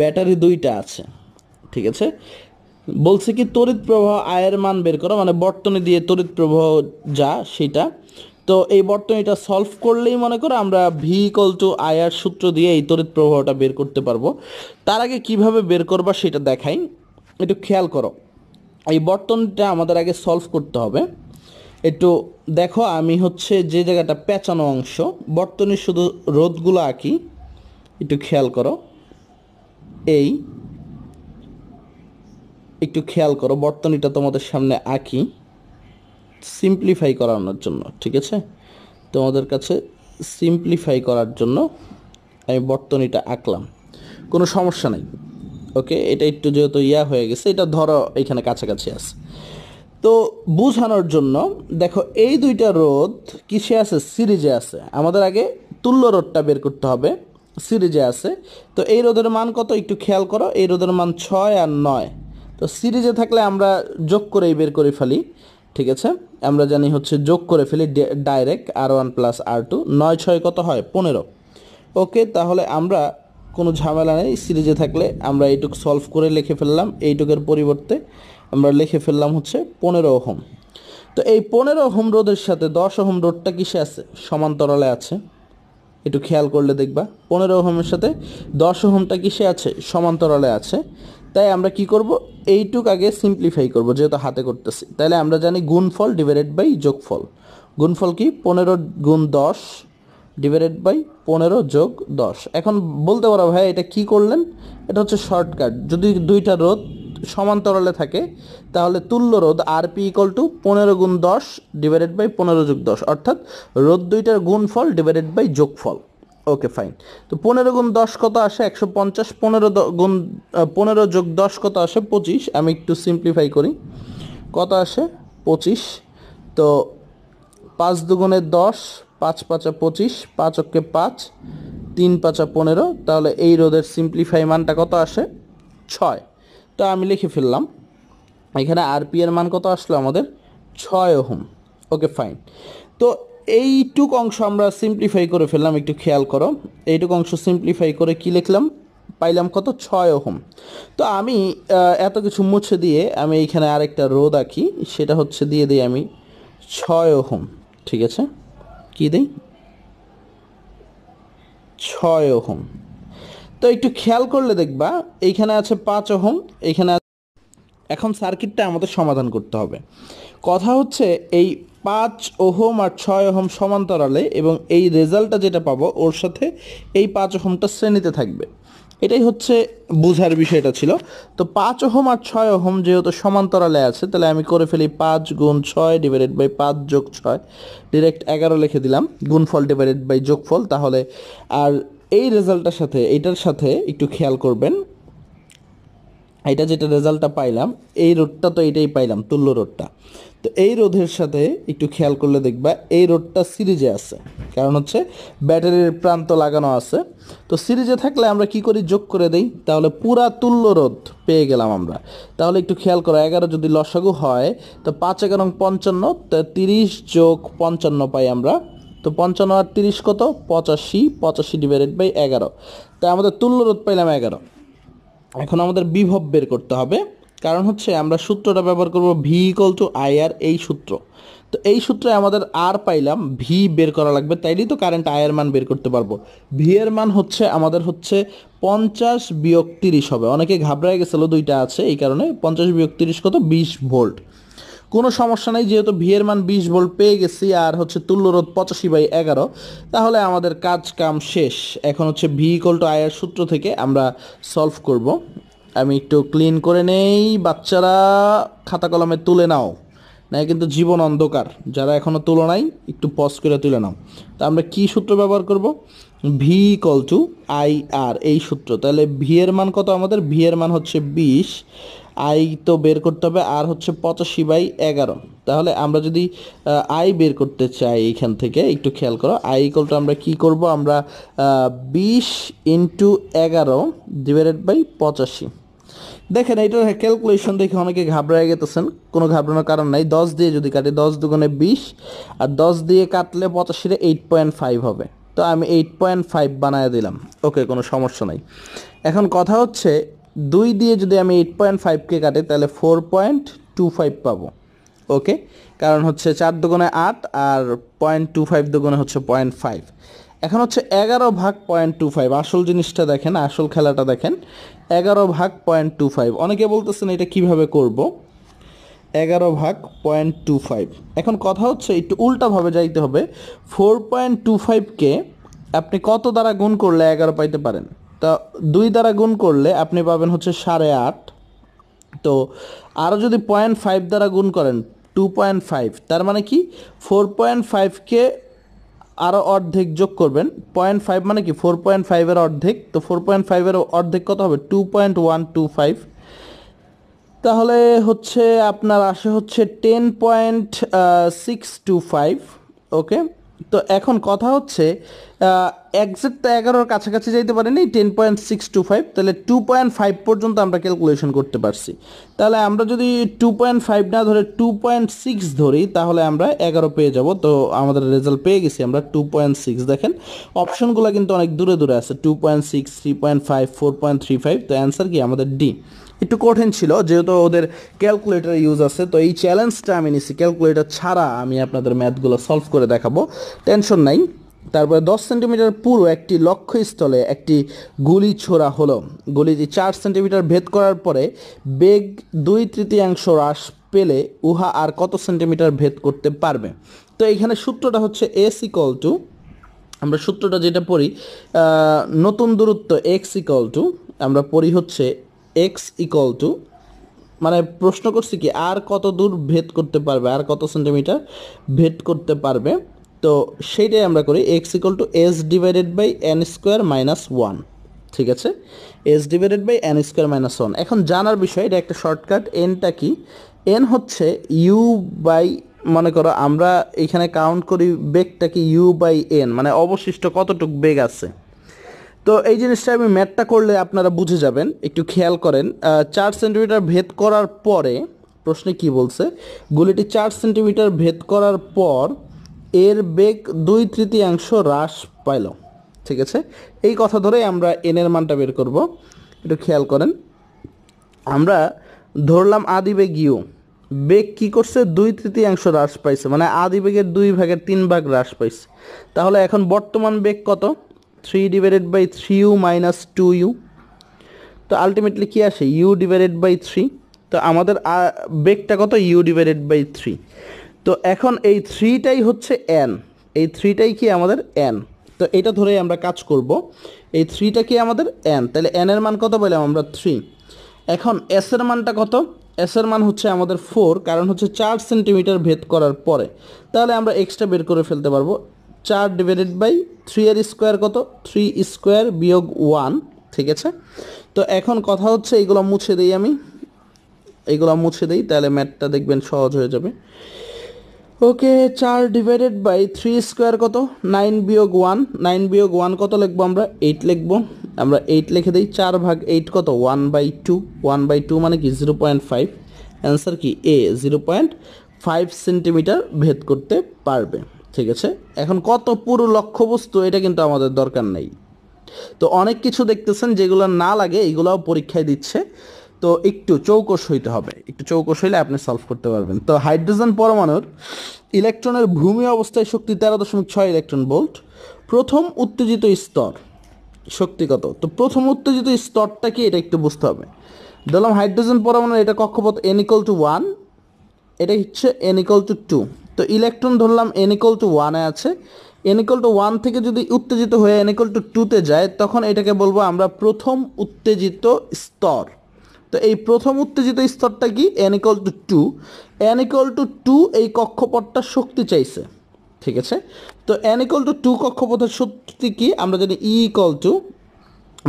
ব্যাটারি দুইটা আছে ঠিক আছে বলছে কি তড়িৎ প্রবাহ আয়ের মান বের করো মানে বর্তনী দিয়ে তড়িৎ প্রবাহ যা সেটা তো এই বর্তনীটা সলভ করলেই মনে করো আমরা ভি ইকল টু আয়ার সূত্র দিয়ে এই তড়িৎ প্রবাহটা বের করতে পারবো তার আগে কিভাবে বের করবা সেটা দেখাই একটু খেয়াল করো এই বর্তনীটা আমাদের আগে সলভ করতে হবে একটু দেখো আমি হচ্ছে যে জায়গাটা পেঁচানো অংশ বর্তনীর শুধু রোধগুলো আঁকি একটু খেয়াল করো এই একটু খেয়াল করো বর্তনীটা তোমাদের সামনে আঁকি সিম্পলিফাই করানোর জন্য ঠিক আছে তোমাদের কাছে সিম্পলিফাই করার জন্য আমি বর্তনীটা আঁকলাম কোনো সমস্যা নেই ওকে এটা একটু যেহেতু ইয়া হয়ে গেছে এটা ধরো এখানে কাছাকাছি আছে তো বুঝানোর জন্য দেখো এই দুইটা রোদ কিসে আছে সিরিজে আছে আমাদের আগে তুল্য রোদটা বের করতে হবে সিরিজে আছে তো এই রোদের মান কত একটু খেয়াল করো এই রোদের মান ছয় আর নয় তো সিরিজে থাকলে আমরা যোগ করেই বের করে ফেলি ঠিক আছে আমরা জানি হচ্ছে যোগ করে ফেলি direct r one plus r two নয় ছয় কত হয় পনেরো ওকে তাহলে আমরা কোনো ঝামেলা নেই সিরিজে থাকলে আমরা এইটুক সলভ করে লিখে ফেললাম এইটুকের পরিবর্তে আমরা লিখে ফেললাম হচ্ছে পনেরো ওহম তো এই পনেরো ওহম রোধের সাথে দশ ওহম রোডটা কিসে আছে সমান্তরালে আছে একটু খেয়াল করলে দেখবা পনেরো ওহমের সাথে দশ ওহমটা কিসে আছে সমান্তরালে আছে তাই আমরা কি করব এইটুক আগে সিম্পলিফাই করব যেহেতু হাতে করতেছি তাহলে আমরা জানি গুণফল ডিভাইডেড বাই যোগফল গুণফল কি পনেরো গুণ দশ ডিভাইডেড বাই পনেরো যোগ দশ এখন বলতে পারো ভাই এটা কি করলেন এটা হচ্ছে শর্টকাট যদি দুইটা রোদ সমান্তরালে থাকে তাহলে তুল্য রোধ আর পি ইকল টু পনেরো গুণ দশ ডিভাইডেড বাই পনেরো যোগ দশ অর্থাৎ রোদ দুইটার গুণফল ডিভাইডেড বাই যোগফল ওকে ফাইন তো পনেরো গুণ দশ কত আসে একশো পঞ্চাশ পনেরো গুণ পনেরো যোগ দশ কত আসে পঁচিশ আমি একটু সিম্পলিফাই করি কত আসে পঁচিশ তো পাঁচ দুগুণে দশ পাঁচ পাঁচা পঁচিশ পাঁচ অক্কে পাঁচ তিন পাঁচা পনেরো তাহলে এই রোদের সিম্পলিফাই মানটা কত আসে ছয় তো আমি লিখে ফেললাম এখানে আরপিএর এর মান কত আসলো আমাদের ছয় ওহম ওকে ফাইন তো এইটুক অংশ আমরা সিম্পলিফাই করে ফেললাম একটু খেয়াল করো এইটুক অংশ সিম্পলিফাই করে কি লিখলাম পাইলাম কত ছয় ওহম তো আমি এত কিছু মুছে দিয়ে আমি এইখানে আরেকটা রো আঁকি সেটা হচ্ছে দিয়ে দিই আমি ছয় ওহম ঠিক আছে কি দিই ছয় ওহম তো একটু খেয়াল করলে দেখবা এইখানে আছে পাঁচ ওহম এইখানে এখন সার্কিটটা আমাদের সমাধান করতে হবে কথা হচ্ছে এই পাঁচ ওহোম আর ছয় ওহম সমান্তরালে এবং এই রেজাল্টটা যেটা পাবো ওর সাথে এই পাঁচ ওহমটা শ্রেণীতে থাকবে এটাই হচ্ছে বুঝার বিষয়টা ছিল তো পাঁচ ওহম আর ছয় ওহম যেহেতু সমান্তরালে আছে তাহলে আমি করে ফেলি পাঁচ গুণ ছয় ডিভাইডেড বাই পাঁচ যোগ ছয় ডিরেক্ট এগারো লিখে দিলাম গুণফল ডিভাইডেড বাই যোগফল তাহলে আর এই রেজাল্টটার সাথে এইটার সাথে একটু খেয়াল করবেন এটা যেটা রেজাল্টটা পাইলাম এই রোডটা তো এটাই পাইলাম তুল্য রোডটা তো এই রোধের সাথে একটু খেয়াল করলে দেখবা এই রোধটা সিরিজে আছে কারণ হচ্ছে ব্যাটারির প্রান্ত লাগানো আছে তো সিরিজে থাকলে আমরা কি করি যোগ করে দেই তাহলে পুরা তুল্য রোধ পেয়ে গেলাম আমরা তাহলে একটু খেয়াল করো এগারো যদি লসাগু হয় তো পাঁচ এগারো পঞ্চান্ন তো তিরিশ যোগ পঞ্চান্ন পাই আমরা তো পঞ্চান্ন আর তিরিশ কত পঁচাশি পঁচাশি ডিভাইডেড বাই এগারো তাই আমাদের তুল্য রোধ পাইলাম এগারো এখন আমাদের বিভব বের করতে হবে কারণ হচ্ছে আমরা সূত্রটা ব্যবহার করব ভি ইকল টু আইআর এই সূত্র তো এই সূত্রে আমাদের আর পাইলাম ভি বের করা লাগবে তাইলেই তো কারেন্ট আয়ের মান বের করতে পারবো ভি এর মান হচ্ছে আমাদের হচ্ছে পঞ্চাশ বিয়োগ তিরিশ হবে অনেকে ঘাবড়ায় গেছিল দুইটা আছে এই কারণে পঞ্চাশ বিয়োগ তিরিশ কত বিশ ভোল্ট কোনো সমস্যা নেই যেহেতু ভি এর মান বিশ ভোল্ট পেয়ে গেছি আর হচ্ছে তুল্যরোধ পঁচাশি বাই এগারো তাহলে আমাদের কাজ কাম শেষ এখন হচ্ছে ভি ইকল টু আয়ের সূত্র থেকে আমরা সলভ করব আমি একটু ক্লিন করে নেই বাচ্চারা খাতা কলমে তুলে নাও না কিন্তু জীবন অন্ধকার যারা এখনও তুলো নাই একটু পজ করে তুলে নাও তা আমরা কি সূত্র ব্যবহার করব v equal to I r এই সূত্র তাহলে ভি এর মান কত আমাদের ভি এর মান হচ্ছে বিশ আই তো বের করতে হবে আর হচ্ছে পঁচাশি বাই এগারো তাহলে আমরা যদি আই বের করতে চাই এখান থেকে একটু খেয়াল করো আই কলটা আমরা কি করব আমরা বিশ ইন্টু এগারো ডিভাইডেড বাই পঁচাশি দেখেন এইটার ক্যালকুলেশন দেখে অনেকে ঘাবড়ায় গেতেছেন কোনো ঘাবড়ানোর কারণ নাই দশ দিয়ে যদি কাটি দশ দুগুণে বিশ আর দশ দিয়ে কাটলে পঁচাশিরে এইট পয়েন্ট ফাইভ হবে তো আমি এইট পয়েন্ট ফাইভ বানায় দিলাম ওকে কোনো সমস্যা নাই এখন কথা হচ্ছে দুই দিয়ে যদি আমি এইট পয়েন্ট ফাইভকে কাটি তাহলে ফোর পয়েন্ট টু ফাইভ পাবো ওকে কারণ হচ্ছে চার দুগুণে আট আর পয়েন্ট টু ফাইভ দুগুণে হচ্ছে পয়েন্ট ফাইভ এখন হচ্ছে এগারো ভাগ পয়েন্ট টু ফাইভ আসল জিনিসটা দেখেন আসল খেলাটা দেখেন এগারো ভাগ পয়েন্ট টু ফাইভ অনেকে বলতেছেন এটা কিভাবে করব এগারো ভাগ পয়েন্ট টু ফাইভ এখন কথা হচ্ছে একটু উল্টাভাবে যাইতে হবে ফোর পয়েন্ট টু ফাইভকে আপনি কত দ্বারা গুণ করলে এগারো পাইতে পারেন তা দুই দ্বারা গুণ করলে আপনি পাবেন হচ্ছে সাড়ে আট তো আরও যদি পয়েন্ট ফাইভ দ্বারা গুণ করেন টু পয়েন্ট ফাইভ তার মানে কি ফোর পয়েন্ট ফাইভকে আরও অর্ধেক যোগ করবেন পয়েন্ট ফাইভ মানে কি ফোর পয়েন্ট ফাইভের অর্ধেক তো ফোর পয়েন্ট ফাইভের অর্ধেক কত হবে two point one two five তাহলে হচ্ছে আপনার আসে হচ্ছে ten point six two five okay তো এখন কথা হচ্ছে এক্সাক্ট তো এগারোর কাছাকাছি যাইতে পারেনি ten point six two five তাহলে টু পয়েন্ট ফাইভ পর্যন্ত আমরা ক্যালকুলেশন করতে পারছি তাহলে আমরা যদি টু পয়েন্ট ফাইভ না ধরে টু পয়েন্ট সিক্স ধরি তাহলে আমরা এগারো পেয়ে যাব তো আমাদের রেজাল্ট পেয়ে গেছি আমরা টু পয়েন্ট সিক্স দেখেন অপশনগুলো কিন্তু অনেক দূরে দূরে আছে two point six three point five four point three five তো অ্যান্সার কি আমাদের ডি একটু কঠিন ছিল যেহেতু ওদের ক্যালকুলেটার ইউজ আছে তো এই চ্যালেঞ্জটা আমি নিছি ক্যালকুলেটার ছাড়া আমি আপনাদের ম্যাথগুলো সলভ করে দেখাবো টেনশন নাই তারপরে দশ সেন্টিমিটার পুরো একটি লক্ষ্যস্থলে একটি গুলি ছোড়া হলো গুলিটি চার সেন্টিমিটার ভেদ করার পরে বেগ দুই তৃতীয়াংশ হ্রাস পেলে উহা আর কত সেন্টিমিটার ভেদ করতে পারবে তো এইখানে সূত্রটা হচ্ছে এস ইকল টু আমরা সূত্রটা যেটা পড়ি নতুন দূরত্ব এক্স ইকল টু আমরা পড়ি হচ্ছে এক্স ইকুয়াল টু মানে প্রশ্ন করছি কি আর কত দূর ভেদ করতে পারবে আর কত সেন্টিমিটার ভেদ করতে পারবে তো সেইটাই আমরা করি x equal to s divided by n square minus one ঠিক আছে s divided by n square minus one এখন জানার বিষয় এটা একটা শর্টকাট এনটা কি এন হচ্ছে ইউ বাই মনে করো আমরা এখানে কাউন্ট করি বেগটাকে ইউ বাই এন মানে অবশিষ্ট কতটুক বেগ আছে তো এই জিনিসটা আমি ম্যাথটা করলে আপনারা বুঝে যাবেন একটু খেয়াল করেন চার সেন্টিমিটার ভেদ করার পরে প্রশ্নে কি বলছে গুলিটি চার সেন্টিমিটার ভেদ করার পর এর বেগ দুই তৃতীয়াংশ হ্রাস পাইল ঠিক আছে এই কথা ধরেই আমরা এনের মানটা বের করব একটু খেয়াল করেন আমরা ধরলাম আদি বেগ ইউ বেগ কী করছে দুই তৃতীয়াংশ হ্রাস পাইছে মানে আদি বেগের দুই ভাগের তিন ভাগ হ্রাস পাইছে তাহলে এখন বর্তমান বেগ কত three divided by three u minus two u তো আলটিমেটলি কী আসে ইউ ডিভাইডেড বাই থ্রি তো আমাদের বেগটা কত ইউ ডিভাইডেড বাই থ্রি তো এখন এই থ্রিটাই হচ্ছে এন এই থ্রিটাই কি আমাদের এন তো এটা ধরেই আমরা কাজ করব এই থ্রিটা কি আমাদের এন তাহলে এন এর মান কত বললাম আমরা থ্রি এখন এসের মানটা কত এসের মান হচ্ছে আমাদের ফোর কারণ হচ্ছে চার সেন্টিমিটার ভেদ করার পরে তাহলে আমরা এক্সট্রা বের করে ফেলতে পারবো চার ডিভাইডেড বাই থ্রি এর স্কোয়ার কত থ্রি স্কোয়ার বিয়োগ ওয়ান ঠিক আছে তো এখন কথা হচ্ছে এইগুলো মুছে দিই আমি এইগুলো মুছে দিই তাহলে ম্যাথটা দেখবেন সহজ হয়ে যাবে ওকে চার ডিভাইডেড বাই থ্রি স্কোয়ার কত নাইন বিয়োগ ওয়ান নাইন বিয়োগ ওয়ান কত লিখবো আমরা এইট লিখবো আমরা এইট লিখে দিই চার ভাগ এইট কত one by two one by two মানে কি জিরো পয়েন্ট ফাইভ অ্যান্সার কি a zero point five centimetre ভেদ করতে পারবে ঠিক আছে এখন কত পুরো লক্ষ্যবস্তু এটা কিন্তু আমাদের দরকার নেই তো অনেক কিছু দেখতেছেন যেগুলো না লাগে এগুলাও পরীক্ষায় দিচ্ছে তো একটু চৌকস হইতে হবে একটু চৌকস হইলে আপনি সলভ করতে পারবেন তো হাইড্রোজেন পরমাণুর ইলেকট্রনের ভূমি অবস্থায় শক্তি তেরো দশমিক ছয় ইলেকট্রন বোল্ট প্রথম উত্তেজিত স্তর শক্তি কত তো প্রথম উত্তেজিত স্তরটা কি এটা একটু বুঝতে হবে ধরলাম হাইড্রোজেন পরমাণুর এটা কক্ষপথ এনিকল টু ওয়ান এটা হচ্ছে এনিকল টু টু তো ইলেকট্রন ধরলাম এনিকল টু ওয়ানে আছে এনিকল টু ওয়ান থেকে যদি উত্তেজিত হয়ে এনিকল টু টুতে যায় তখন এটাকে বলবো আমরা প্রথম উত্তেজিত স্তর তো এই প্রথম উত্তেজিত স্তরটা কি n n equal to two n equal to two এই কক্ষপথটা শক্তি চাইছে ঠিক আছে তো এনিকল টু টু কক্ষপথের শক্তি কি আমরা জানি ই ইকল টু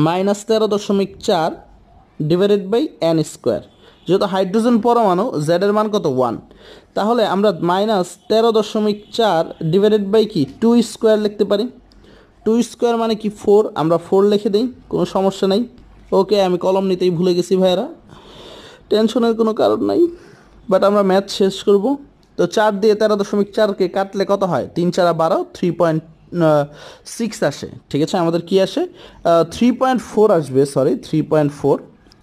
মাইনাস তেরো দশমিক চার ডিভাইডেড বাই এন স্কোয়ার যেহেতু হাইড্রোজেন পরমাণু জেডের মান কত ওয়ান তাহলে আমরা মাইনাস তেরো দশমিক চার ডিভাইডেড বাই কি টু স্কোয়ার লিখতে পারি টু স্কোয়ার মানে কি ফোর আমরা ফোর লিখে দিই কোনো সমস্যা নাই ওকে আমি কলম নিতেই ভুলে গেছি ভাইয়েরা টেনশনের কোনো কারণ নাই বাট আমরা ম্যাথ শেষ করব তো চার দিয়ে তেরো দশমিক চারকে কাটলে কত হয় তিন চারা বারো থ্রি পয়েন্ট সিক্স আসে ঠিক আছে আমাদের কি আসে থ্রি পয়েন্ট ফোর আসবে sorry three point four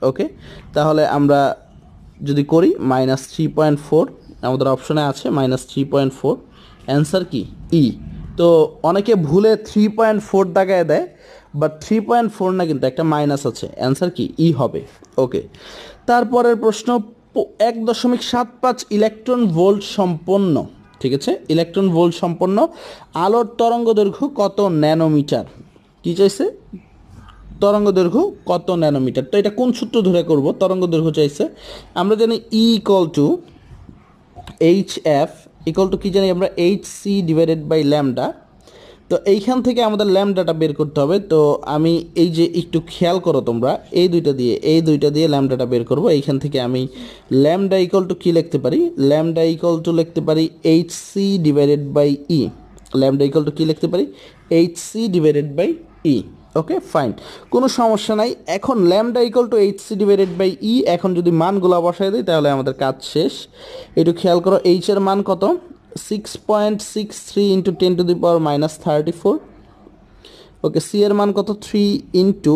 okay তাহলে আমরা যদি করি মাইনাস থ্রি পয়েন্ট ফোর আমাদের অপশানে আছে minus three point four answer কি ই e। তো অনেকে ভুলে থ্রি পয়েন্ট ফোর দাগায় দেয় বাট থ্রি পয়েন্ট ফোর না কিন্তু একটা মাইনাস আছে অ্যান্সার কি ই e হবে ওকে তারপরের প্রশ্ন এক দশমিক সাত পাঁচ ইলেকট্রন ভোল্ট সম্পন্ন ঠিক আছে ইলেকট্রন ভোল্ট সম্পন্ন আলোর তরঙ্গ দৈর্ঘ্য কত ন্যানোমিটার কি চাইছে তরঙ্গ দৈর্ঘ্য কত ন্যানোমিটার তো এটা কোন সূত্র ধরে করব তরঙ্গ দৈর্ঘ্য চাইছে আমরা জানি e equal to h f equal to কী জানি আমরা h c divided by lambda তো এইখান থেকে আমাদের ল্যামডাটা বের করতে হবে তো আমি এই যে একটু খেয়াল করো তোমরা এই দুইটা দিয়ে এই দুইটা দিয়ে ল্যামডাটা বের করব এইখান থেকে আমি ল্যামডা ইকুয়াল টু কী লিখতে পারি ল্যামডা ইকল টু লিখতে পারি h c divided by e lambda equal to কী লিখতে পারি h c divided by e okay fine কোনো সমস্যা নাই এখন lambda equal to h c divided by e এখন যদি মানগুলো বসাই দিই তাহলে আমাদের কাজ শেষ একটু খেয়াল করো এইচ এর মান কত six point six three into ten to the power minus thirty four okay c এর মান কত three into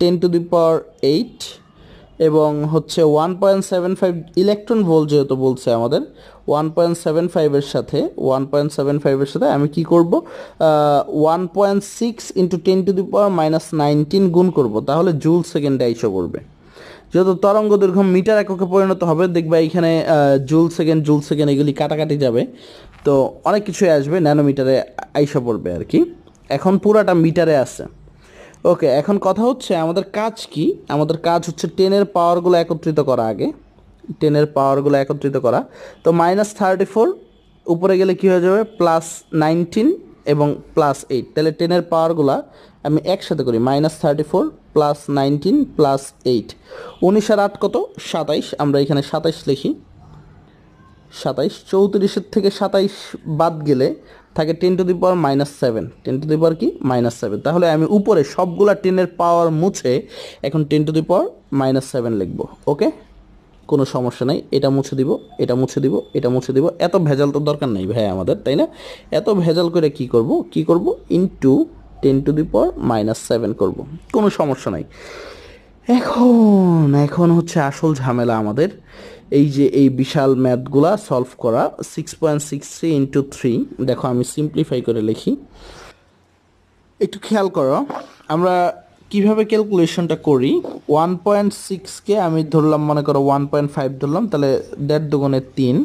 ten to the power eight এবং হচ্ছে one point seven five electron volt যেহেতু বলছে আমাদের ওয়ান পয়েন্ট সেভেন ফাইভের সাথে ওয়ান পয়েন্ট সেভেন ফাইভের সাথে আমি কি করব one point six into ten to the power minus nineteen গুণ করব তাহলে জুল সেকেন্ডে আইসো করবে যেহেতু তরঙ্গ দীর্ঘ মিটার এককে পরিণত হবে দেখবে এখানে জুল সেকেন্ড জুল সেকেন্ড এগুলি কাটাকাটি যাবে তো অনেক কিছুই আসবে ন্যানোমিটারে আইসা পড়বে আর কি এখন পুরাটা মিটারে আছে ওকে এখন কথা হচ্ছে আমাদের কাজ কি আমাদের কাজ হচ্ছে টেনের পাওয়ারগুলো একত্রিত করা আগে টেনের পাওয়ারগুলো একত্রিত করা তো মাইনাস থার্টি ফোর উপরে গেলে কী হয়ে যাবে প্লাস নাইনটিন এবং প্লাস এইট তাহলে টেনের পাওয়ারগুলা আমি একসাথে করি minus thirty four plus nineteen plus eight উনিশ আর আট কত সাতাইশ আমরা এখানে সাতাইশ লিখি সাতাইশ চৌত্রিশের থেকে সাতাইশ বাদ গেলে থাকে ten to the power minus seven ten to the power কি মাইনাস সেভেন তাহলে আমি উপরে সবগুলো টেনের পাওয়ার মুছে এখন ten to the power minus seven লিখব ওকে কোনো সমস্যা নাই এটা মুছে দিব এটা মুছে দিব এটা মুছে দিব এত ভেজাল তো দরকার নেই ভাই আমাদের তাই না এত ভেজাল করে কি করব কি করব into ten to the power minus seven করবো কোনো সমস্যা নাই এখন এখন হচ্ছে আসল ঝামেলা আমাদের এই যে এই বিশাল ম্যাথগুলা সলভ করা six point six three into three দেখো আমি সিম্পলিফাই করে লিখি একটু খেয়াল করো আমরা কিভাবে ক্যালকুলেশনটা করি ওয়ান পয়েন্ট সিক্সকে আমি ধরলাম মনে করো ওয়ান পয়েন্ট ফাইভ ধরলাম তাহলে দেড় দুগুণে তিন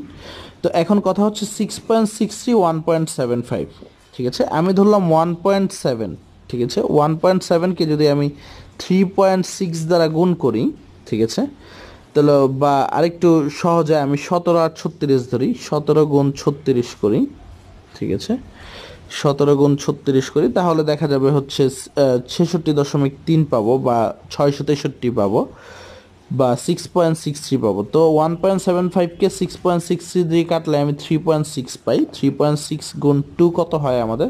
তো এখন কথা হচ্ছে six point six three one point seven five ঠিক আছে আমি ধরলাম ওয়ান পয়েন্ট সেভেন ঠিক আছে ওয়ান পয়েন্ট সেভেনকে যদি আমি থ্রি পয়েন্ট সিক্স দ্বারা গুণ করি ঠিক আছে তাহলে বা আরেকটু সহজে আমি সতেরো আর ছত্রিশ ধরি সতেরো গুণ ছত্রিশ করি ঠিক আছে সতেরো গুণ ছত্রিশ করি তাহলে দেখা যাবে হচ্ছে ছেষট্টি দশমিক তিন পাবো বা ছয়শো তেষট্টি পাবো বা সিক্স পয়েন্ট সিক্স থ্রি পাবো তো ওয়ান পয়েন্ট সেভেন ফাইভকে সিক্স পয়েন্ট সিক্স থ্রি দিয়ে কাটলে আমি থ্রি পয়েন্ট সিক্স পাই থ্রি পয়েন্ট সিক্স গুণ টু কত হয় আমাদের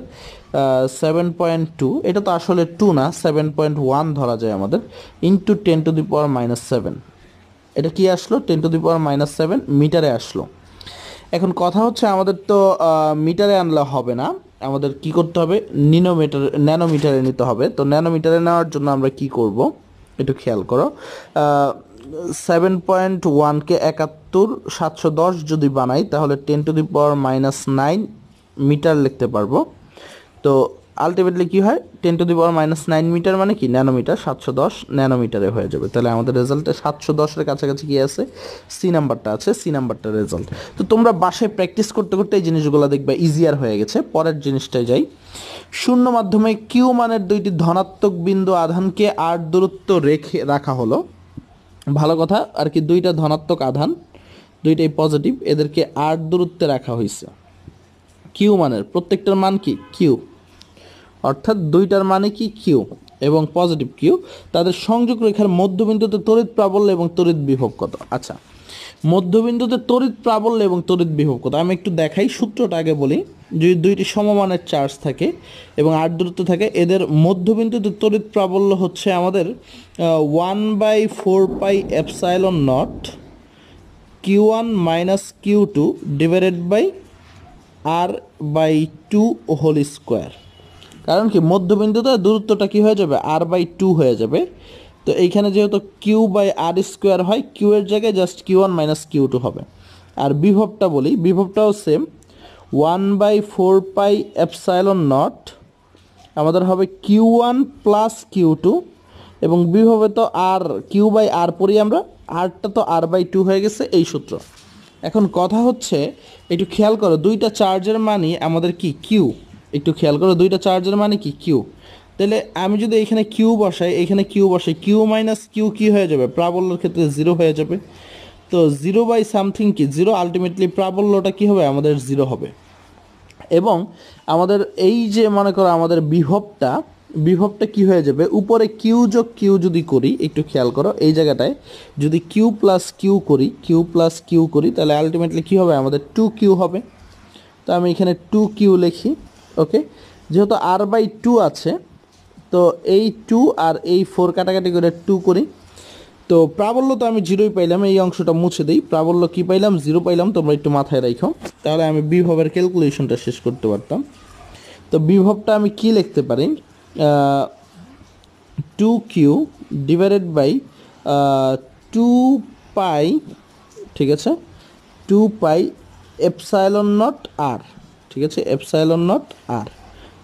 সেভেন পয়েন্ট টু এটা তো আসলে টু না সেভেন পয়েন্ট ওয়ান ধরা যায় আমাদের into ten to the power minus seven এটা কি আসলো ten to the power minus seven মিটারে আসলো এখন কথা হচ্ছে আমাদের তো মিটারে আনলে হবে না আমাদের কি করতে হবে নিনোমিটার ন্যানোমিটারে নিতে হবে তো ন্যানোমিটারে নেওয়ার জন্য আমরা কি করব একটু খেয়াল করো সেভেন পয়েন্ট ওয়ানকে একাত্তর সাতশো দশ যদি বানাই তাহলে ten to the power minus nine metre লিখতে পারবো তো আলটিমেটলি কী হয় ten to the power minus nine metre মানে কি ন্যানোমিটার সাতশো দশ ন্যানোমিটারে হয়ে যাবে তাহলে আমাদের রেজাল্টে সাতশো দশের কাছাকাছি কি আছে সি নাম্বারটা আছে সি নাম্বারটা রেজাল্ট তো তোমরা বাসায় প্র্যাকটিস করতে করতে এই জিনিসগুলো দেখবে ইজিয়ার হয়ে গেছে পরের জিনিসটায় যাই শূন্য মাধ্যমে কিউ মানের দুইটি ধনাত্মক বিন্দু আধানকে আর দূরত্ব রেখে রাখা হলো ভালো কথা আর কি দুইটা ধনাত্মক আধান দুইটাই পজিটিভ এদেরকে আর দূরত্বে রাখা হয়েছে কিউ মানের প্রত্যেকটার মান কি কিউ অর্থাৎ দুইটার মানে কি কিউ এবং পজিটিভ কিউ তাদের সংযোগ রেখার মধ্যবিন্দুতে তড়িৎ প্রাবল্য এবং তড়িৎ বিভব কত আচ্ছা মধ্যবিন্দুতে তড়িৎ প্রাবল্য এবং তড়িৎ বিভব কত আমি একটু দেখাই সূত্রটা আগে বলি যদি দুইটি সমমানের চার্জ থাকে এবং আর দূরত্ব থাকে এদের মধ্যবিন্দুতে তড়িৎ প্রাবল্য হচ্ছে আমাদের one by four pi epsilon naught q one minus q two divided by r by two whole square কারণ কি মধ্যবিন্দুতে দূরত্বটা কি হয়ে যাবে আর বাই টু হয়ে যাবে তো এইখানে যেহেতু কিউ বাই আর স্কোয়ার হয় কিউ এর জায়গায় just q one minus q two হবে আর বিভবটা বলি বিভবটাও same one by four pi epsilon naught আমাদের হবে q one plus q two এবং বিভবে তো আর কিউ বাই আর পড়ি আমরা আরটা তো আর বাই টু হয়ে গেছে এই সূত্র এখন কথা হচ্ছে একটু খেয়াল করো দুইটা চার্জের মানই আমাদের কি কিউ একটু খেয়াল করো দুইটা চার্জের মানে কি কিউ তাহলে আমি যদি এখানে কিউ বসাই এখানে কিউ বসাই কিউ মাইনাস কিউ কি হয়ে যাবে প্রাবল্যর ক্ষেত্রে জিরো হয়ে যাবে তো জিরো বাই সামথিং কি জিরো আলটিমেটলি প্রাবল্যটা কী হবে আমাদের জিরো হবে এবং আমাদের এই যে মনে করো আমাদের বিভবটা বিভবটা কি হয়ে যাবে উপরে কিউ যোগ কিউ যদি করি একটু খেয়াল করো এই জায়গাটায় যদি কিউ প্লাস কিউ করি কিউ প্লাস কিউ করি তাহলে আলটিমেটলি কী হবে আমাদের টু কিউ হবে তো আমি এখানে টু কিউ লিখি ওকে যেহেতু আর বাই টু আছে তো এই টু আর এই ফোর কাটাকাটি করে টু করি তো প্রাবল্য তো আমি জিরোই পাইলাম এই অংশটা মুছে দিই প্রাবল্য কি পাইলাম জিরো পাইলাম তোমরা একটু মাথায় রাখো তাহলে আমি বিভবের ক্যালকুলেশনটা শেষ করতে পারতাম তো বিভবটা আমি কি লিখতে পারি two q divided by two pi ঠিক আছে two pi epsilon not r ঠিক আছে এপসাইলন নট আর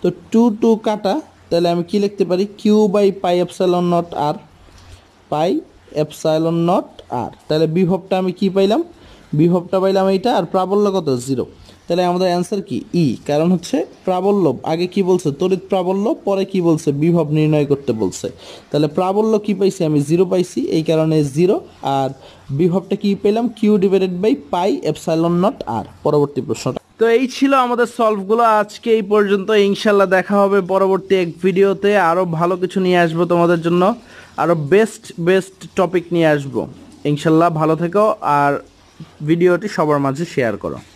তো টু টু কাটা তাহলে আমি কি লিখতে পারি q by pi epsilon not r pi epsilon not r তাহলে বিভবটা আমি কি পাইলাম বিভবটা পাইলাম এইটা আর প্রাবল্য কত জিরো তাহলে আমাদের অ্যান্সার কি ই e। কারণ হচ্ছে প্রাবল্য আগে কি বলছে তড়িৎ প্রাবল্য পরে কি বলছে বিভব নির্ণয় করতে বলছে তাহলে প্রাবল্য কি পাইছি আমি জিরো পাইছি এই কারণে জিরো আর বিভবটা কি পেলাম q divided by pi epsilon nought r পরবর্তী প্রশ্নটা তো এই ছিল আমাদের সলভগুলো আজকে এই পর্যন্ত ইনশাল্লাহ দেখা হবে পরবর্তী এক ভিডিওতে আরও ভালো কিছু নিয়ে আসবো তোমাদের জন্য আরও বেস্ট বেস্ট টপিক নিয়ে আসবো ইনশাল্লাহ ভালো থেকো আর ভিডিওটি সবার মাঝে শেয়ার করো